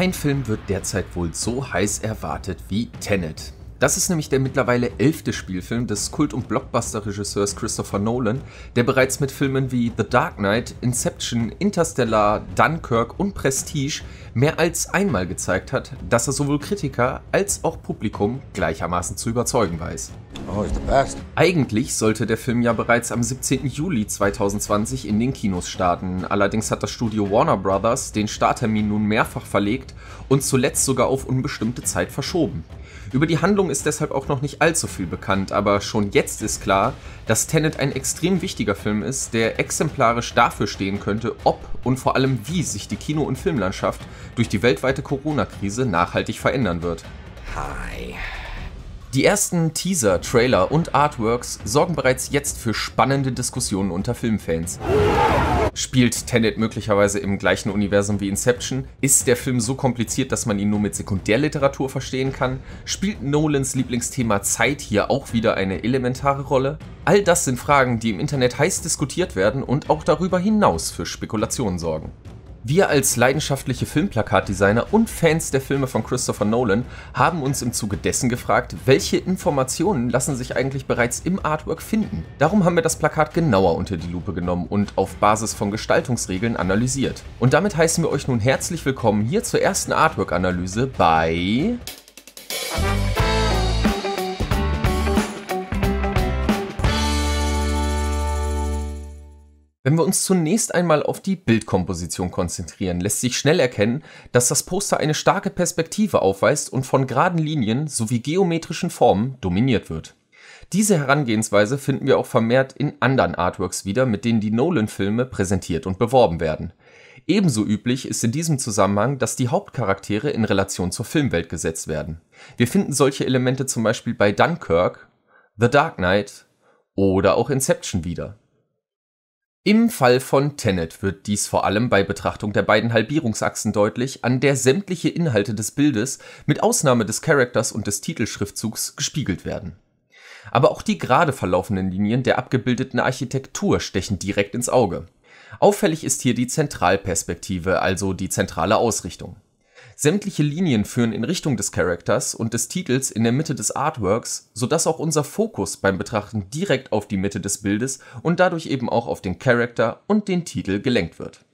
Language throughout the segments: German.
Kein Film wird derzeit wohl so heiß erwartet wie Tenet. Das ist nämlich der mittlerweile elfte Spielfilm des Kult- und Blockbuster-Regisseurs Christopher Nolan, der bereits mit Filmen wie The Dark Knight, Inception, Interstellar, Dunkirk und Prestige mehr als einmal gezeigt hat, dass er sowohl Kritiker als auch Publikum gleichermaßen zu überzeugen weiß. Oh, Eigentlich sollte der Film ja bereits am 17. Juli 2020 in den Kinos starten. Allerdings hat das Studio Warner Brothers den Starttermin nun mehrfach verlegt und zuletzt sogar auf unbestimmte Zeit verschoben. Über die Handlung ist deshalb auch noch nicht allzu viel bekannt, aber schon jetzt ist klar, dass Tenet ein extrem wichtiger Film ist, der exemplarisch dafür stehen könnte, ob und vor allem wie sich die Kino- und Filmlandschaft durch die weltweite Corona-Krise nachhaltig verändern wird. Hi. Die ersten Teaser, Trailer und Artworks sorgen bereits jetzt für spannende Diskussionen unter Filmfans. Spielt Tenet möglicherweise im gleichen Universum wie Inception? Ist der Film so kompliziert, dass man ihn nur mit Sekundärliteratur verstehen kann? Spielt Nolans Lieblingsthema Zeit hier auch wieder eine elementare Rolle? All das sind Fragen, die im Internet heiß diskutiert werden und auch darüber hinaus für Spekulationen sorgen. Wir als leidenschaftliche Filmplakatdesigner und Fans der Filme von Christopher Nolan haben uns im Zuge dessen gefragt, welche Informationen lassen sich eigentlich bereits im Artwork finden. Darum haben wir das Plakat genauer unter die Lupe genommen und auf Basis von Gestaltungsregeln analysiert. Und damit heißen wir euch nun herzlich willkommen hier zur ersten Artwork-Analyse bei... Wenn wir uns zunächst einmal auf die Bildkomposition konzentrieren, lässt sich schnell erkennen, dass das Poster eine starke Perspektive aufweist und von geraden Linien sowie geometrischen Formen dominiert wird. Diese Herangehensweise finden wir auch vermehrt in anderen Artworks wieder, mit denen die Nolan-Filme präsentiert und beworben werden. Ebenso üblich ist in diesem Zusammenhang, dass die Hauptcharaktere in Relation zur Filmwelt gesetzt werden. Wir finden solche Elemente zum Beispiel bei Dunkirk, The Dark Knight oder auch Inception wieder. Im Fall von Tenet wird dies vor allem bei Betrachtung der beiden Halbierungsachsen deutlich, an der sämtliche Inhalte des Bildes mit Ausnahme des Charakters und des Titelschriftzugs gespiegelt werden. Aber auch die gerade verlaufenden Linien der abgebildeten Architektur stechen direkt ins Auge. Auffällig ist hier die Zentralperspektive, also die zentrale Ausrichtung Sämtliche Linien führen in Richtung des Charakters und des Titels in der Mitte des Artworks, so dass auch unser Fokus beim Betrachten direkt auf die Mitte des Bildes und dadurch eben auch auf den Charakter und den Titel gelenkt wird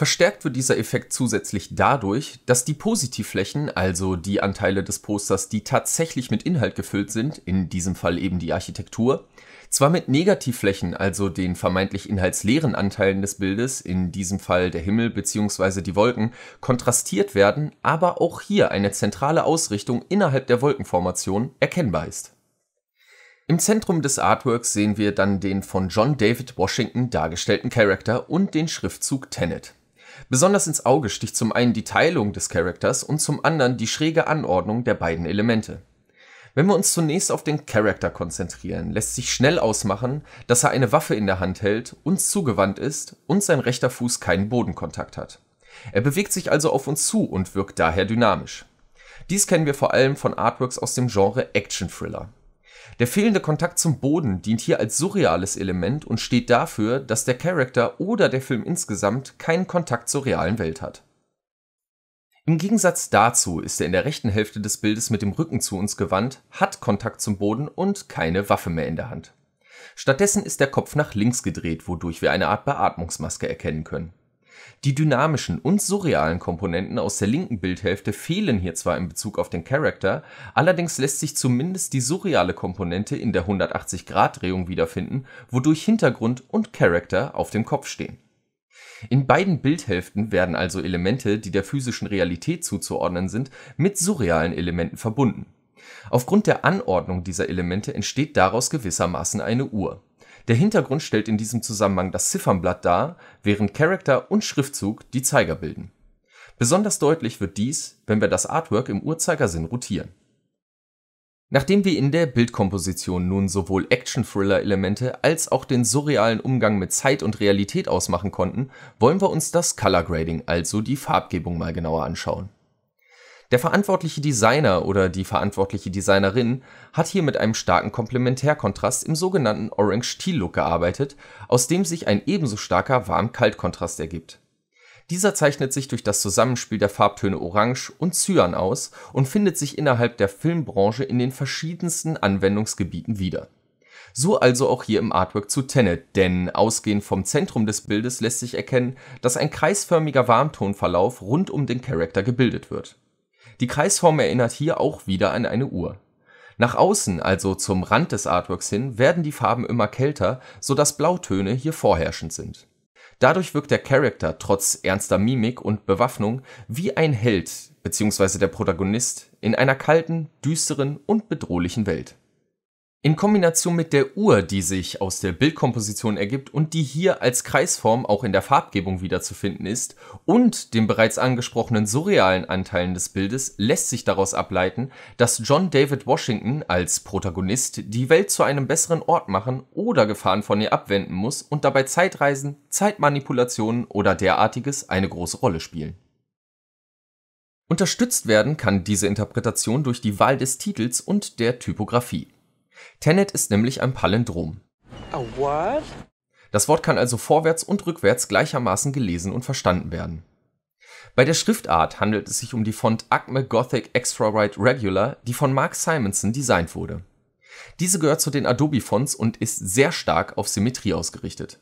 Verstärkt wird dieser Effekt zusätzlich dadurch, dass die Positivflächen, also die Anteile des Posters, die tatsächlich mit Inhalt gefüllt sind, in diesem Fall eben die Architektur, zwar mit Negativflächen, also den vermeintlich inhaltsleeren Anteilen des Bildes, in diesem Fall der Himmel bzw. die Wolken, kontrastiert werden, aber auch hier eine zentrale Ausrichtung innerhalb der Wolkenformation erkennbar ist. Im Zentrum des Artworks sehen wir dann den von John David Washington dargestellten Charakter und den Schriftzug Tenet. Besonders ins Auge sticht zum einen die Teilung des Charakters und zum anderen die schräge Anordnung der beiden Elemente. Wenn wir uns zunächst auf den Charakter konzentrieren, lässt sich schnell ausmachen, dass er eine Waffe in der Hand hält, uns zugewandt ist und sein rechter Fuß keinen Bodenkontakt hat. Er bewegt sich also auf uns zu und wirkt daher dynamisch. Dies kennen wir vor allem von Artworks aus dem Genre Action Thriller. Der fehlende Kontakt zum Boden dient hier als surreales Element und steht dafür, dass der Charakter oder der Film insgesamt keinen Kontakt zur realen Welt hat. Im Gegensatz dazu ist er in der rechten Hälfte des Bildes mit dem Rücken zu uns gewandt, hat Kontakt zum Boden und keine Waffe mehr in der Hand. Stattdessen ist der Kopf nach links gedreht, wodurch wir eine Art Beatmungsmaske erkennen können die dynamischen und surrealen Komponenten aus der linken Bildhälfte fehlen hier zwar in Bezug auf den Charakter, allerdings lässt sich zumindest die surreale Komponente in der 180 grad drehung wiederfinden, wodurch Hintergrund und Charakter auf dem Kopf stehen. In beiden Bildhälften werden also Elemente, die der physischen Realität zuzuordnen sind, mit surrealen Elementen verbunden. Aufgrund der Anordnung dieser Elemente entsteht daraus gewissermaßen eine Uhr der Hintergrund stellt in diesem Zusammenhang das Ziffernblatt dar, während Charakter und Schriftzug die Zeiger bilden. Besonders deutlich wird dies, wenn wir das Artwork im Uhrzeigersinn rotieren. Nachdem wir in der Bildkomposition nun sowohl Action-Thriller-Elemente als auch den surrealen Umgang mit Zeit und Realität ausmachen konnten, wollen wir uns das Color Grading, also die Farbgebung, mal genauer anschauen der verantwortliche Designer oder die verantwortliche Designerin hat hier mit einem starken Komplementärkontrast im sogenannten Orange-Teal-Look gearbeitet, aus dem sich ein ebenso starker Warm-Kalt-Kontrast ergibt. Dieser zeichnet sich durch das Zusammenspiel der Farbtöne Orange und Cyan aus und findet sich innerhalb der Filmbranche in den verschiedensten Anwendungsgebieten wieder. So also auch hier im Artwork zu Tenet, denn ausgehend vom Zentrum des Bildes lässt sich erkennen, dass ein kreisförmiger Warmtonverlauf rund um den Charakter gebildet wird. Die Kreisform erinnert hier auch wieder an eine Uhr. Nach außen, also zum Rand des Artworks hin, werden die Farben immer kälter, so dass Blautöne hier vorherrschend sind. Dadurch wirkt der Charakter trotz ernster Mimik und Bewaffnung wie ein Held bzw. der Protagonist in einer kalten, düsteren und bedrohlichen Welt in Kombination mit der Uhr, die sich aus der Bildkomposition ergibt und die hier als Kreisform auch in der Farbgebung wiederzufinden ist, und den bereits angesprochenen surrealen Anteilen des Bildes lässt sich daraus ableiten, dass John David Washington als Protagonist die Welt zu einem besseren Ort machen oder Gefahren von ihr abwenden muss und dabei Zeitreisen, Zeitmanipulationen oder derartiges eine große Rolle spielen. Unterstützt werden kann diese Interpretation durch die Wahl des Titels und der Typografie Tenet ist nämlich ein Palindrom. Das Wort kann also vorwärts und rückwärts gleichermaßen gelesen und verstanden werden. Bei der Schriftart handelt es sich um die Font Acme Gothic Extra Write Regular, die von Mark Simonson designt wurde. Diese gehört zu den Adobe Fonts und ist sehr stark auf Symmetrie ausgerichtet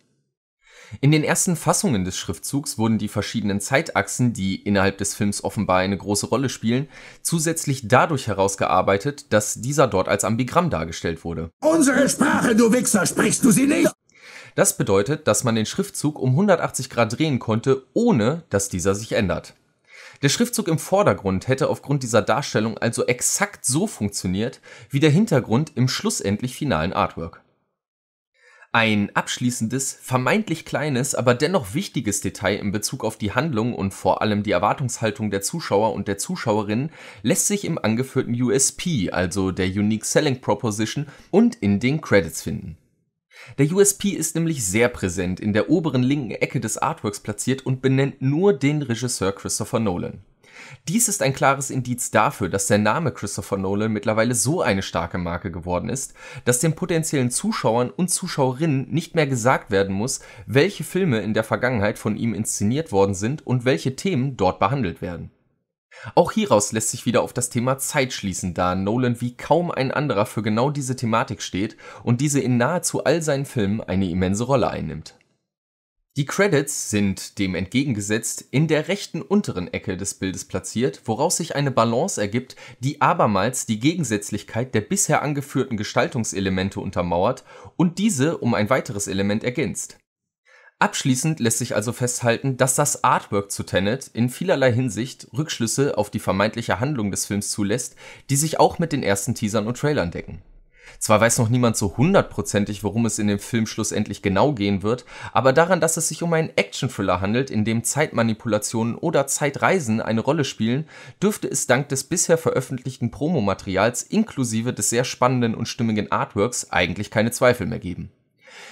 in den ersten Fassungen des Schriftzugs wurden die verschiedenen Zeitachsen, die innerhalb des Films offenbar eine große Rolle spielen, zusätzlich dadurch herausgearbeitet, dass dieser dort als Ambigramm dargestellt wurde. Unsere Sprache, du Wichser, sprichst du sie nicht? Das bedeutet, dass man den Schriftzug um 180 Grad drehen konnte, ohne dass dieser sich ändert. Der Schriftzug im Vordergrund hätte aufgrund dieser Darstellung also exakt so funktioniert wie der Hintergrund im schlussendlich finalen Artwork. Ein abschließendes, vermeintlich kleines, aber dennoch wichtiges Detail in Bezug auf die Handlung und vor allem die Erwartungshaltung der Zuschauer und der Zuschauerinnen lässt sich im angeführten USP, also der Unique Selling Proposition, und in den Credits finden. Der USP ist nämlich sehr präsent in der oberen linken Ecke des Artworks platziert und benennt nur den Regisseur Christopher Nolan. Dies ist ein klares Indiz dafür, dass der Name Christopher Nolan mittlerweile so eine starke Marke geworden ist, dass den potenziellen Zuschauern und Zuschauerinnen nicht mehr gesagt werden muss, welche Filme in der Vergangenheit von ihm inszeniert worden sind und welche Themen dort behandelt werden. Auch hieraus lässt sich wieder auf das Thema Zeit schließen, da Nolan wie kaum ein anderer für genau diese Thematik steht und diese in nahezu all seinen Filmen eine immense Rolle einnimmt. Die Credits sind dem entgegengesetzt in der rechten unteren Ecke des Bildes platziert, woraus sich eine Balance ergibt, die abermals die Gegensätzlichkeit der bisher angeführten Gestaltungselemente untermauert und diese um ein weiteres Element ergänzt. Abschließend lässt sich also festhalten, dass das Artwork zu Tenet in vielerlei Hinsicht Rückschlüsse auf die vermeintliche Handlung des Films zulässt, die sich auch mit den ersten Teasern und Trailern decken. Zwar weiß noch niemand so hundertprozentig, worum es in dem Film schlussendlich genau gehen wird, aber daran, dass es sich um einen Action-Thriller handelt, in dem Zeitmanipulationen oder Zeitreisen eine Rolle spielen, dürfte es dank des bisher veröffentlichten Promomaterials inklusive des sehr spannenden und stimmigen Artworks eigentlich keine Zweifel mehr geben.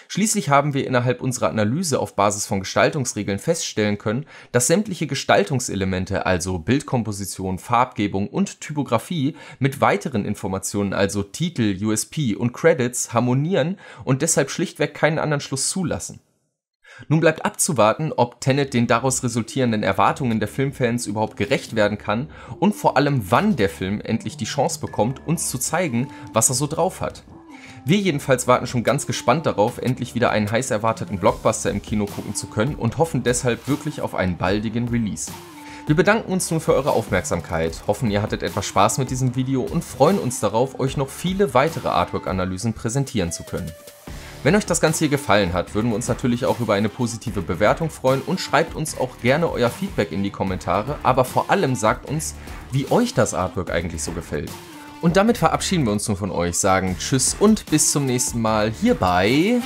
Schließlich haben wir innerhalb unserer Analyse auf Basis von Gestaltungsregeln feststellen können, dass sämtliche Gestaltungselemente, also Bildkomposition, Farbgebung und Typografie mit weiteren Informationen, also Titel, USP und Credits, harmonieren und deshalb schlichtweg keinen anderen Schluss zulassen. Nun bleibt abzuwarten, ob Tenet den daraus resultierenden Erwartungen der Filmfans überhaupt gerecht werden kann und vor allem wann der Film endlich die Chance bekommt, uns zu zeigen, was er so drauf hat. Wir jedenfalls warten schon ganz gespannt darauf, endlich wieder einen heiß erwarteten Blockbuster im Kino gucken zu können und hoffen deshalb wirklich auf einen baldigen Release. Wir bedanken uns nun für eure Aufmerksamkeit, hoffen ihr hattet etwas Spaß mit diesem Video und freuen uns darauf, euch noch viele weitere Artwork-Analysen präsentieren zu können. Wenn euch das Ganze hier gefallen hat, würden wir uns natürlich auch über eine positive Bewertung freuen und schreibt uns auch gerne euer Feedback in die Kommentare, aber vor allem sagt uns, wie euch das Artwork eigentlich so gefällt. Und damit verabschieden wir uns nun von euch, sagen Tschüss und bis zum nächsten Mal hier bei...